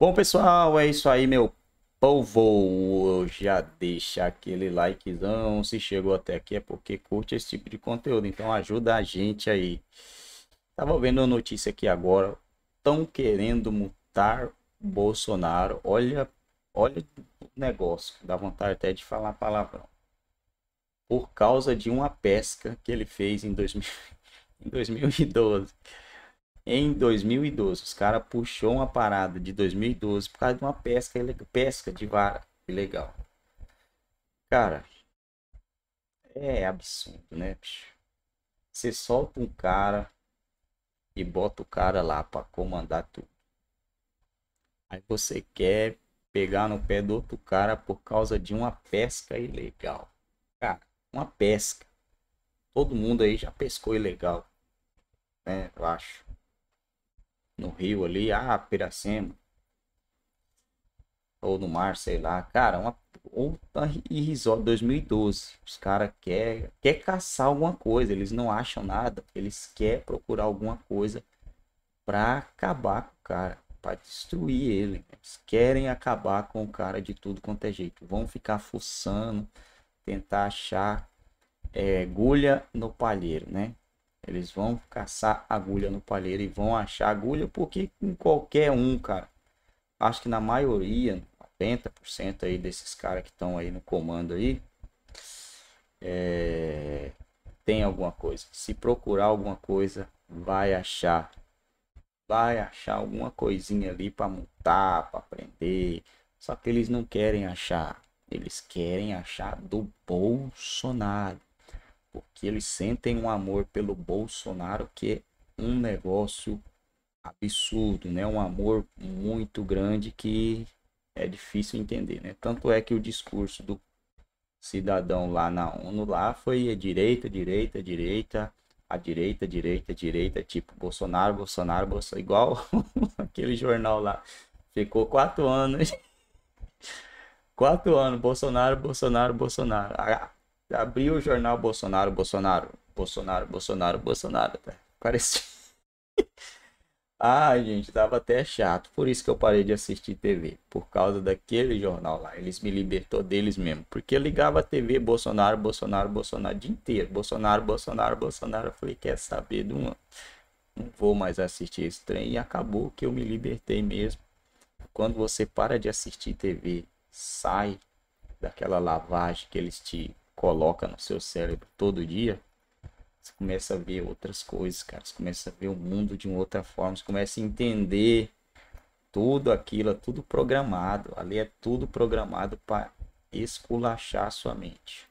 Bom, pessoal, é isso aí, meu povo. Já deixa aquele likezão. Se chegou até aqui é porque curte esse tipo de conteúdo. Então ajuda a gente aí. Tava vendo a notícia aqui agora. Estão querendo mutar Bolsonaro. Olha, olha o negócio. Dá vontade até de falar palavrão. Por causa de uma pesca que ele fez em, 2000, em 2012 em 2012. Os caras puxou uma parada de 2012 por causa de uma pesca, pesca de vara ilegal. Cara, é absurdo, né, bicho? Você solta um cara e bota o cara lá para comandar tudo. Aí você quer pegar no pé do outro cara por causa de uma pesca ilegal. Cara, uma pesca. Todo mundo aí já pescou ilegal, né? Eu acho no rio ali, ah, Piracema. Ou no mar, sei lá. Cara, uma outra irrisória 2012. Os caras quer quer caçar alguma coisa, eles não acham nada, eles quer procurar alguma coisa para acabar com o cara, para destruir ele. Eles querem acabar com o cara de tudo quanto é jeito. Vão ficar fuçando, tentar achar é, agulha no palheiro, né? Eles vão caçar agulha no palheiro e vão achar agulha, porque em qualquer um, cara. Acho que na maioria, 90% aí desses caras que estão aí no comando aí, é... tem alguma coisa. Se procurar alguma coisa, vai achar. Vai achar alguma coisinha ali para montar, para aprender. Só que eles não querem achar. Eles querem achar do Bolsonaro porque eles sentem um amor pelo Bolsonaro que é um negócio absurdo, né? Um amor muito grande que é difícil entender, né? Tanto é que o discurso do cidadão lá na ONU lá foi a é direita, direita, direita, a direita, direita, direita, tipo Bolsonaro, Bolsonaro, Bolsonaro, igual aquele jornal lá. Ficou quatro anos. quatro anos, Bolsonaro, Bolsonaro, Bolsonaro. Abriu o jornal Bolsonaro, Bolsonaro, Bolsonaro, Bolsonaro, Bolsonaro. Tá? Parecia. Ai, gente, tava até chato. Por isso que eu parei de assistir TV. Por causa daquele jornal lá. Eles me libertou deles mesmo. Porque eu ligava a TV, Bolsonaro, Bolsonaro, Bolsonaro, o dia inteiro. Bolsonaro, Bolsonaro, Bolsonaro. Eu falei, quer saber de uma? Não vou mais assistir esse trem. E acabou que eu me libertei mesmo. Quando você para de assistir TV, sai daquela lavagem que eles te coloca no seu cérebro todo dia, você começa a ver outras coisas, cara. Você começa a ver o mundo de uma outra forma, você começa a entender tudo aquilo, é tudo programado. Ali é tudo programado para esculachar a sua mente.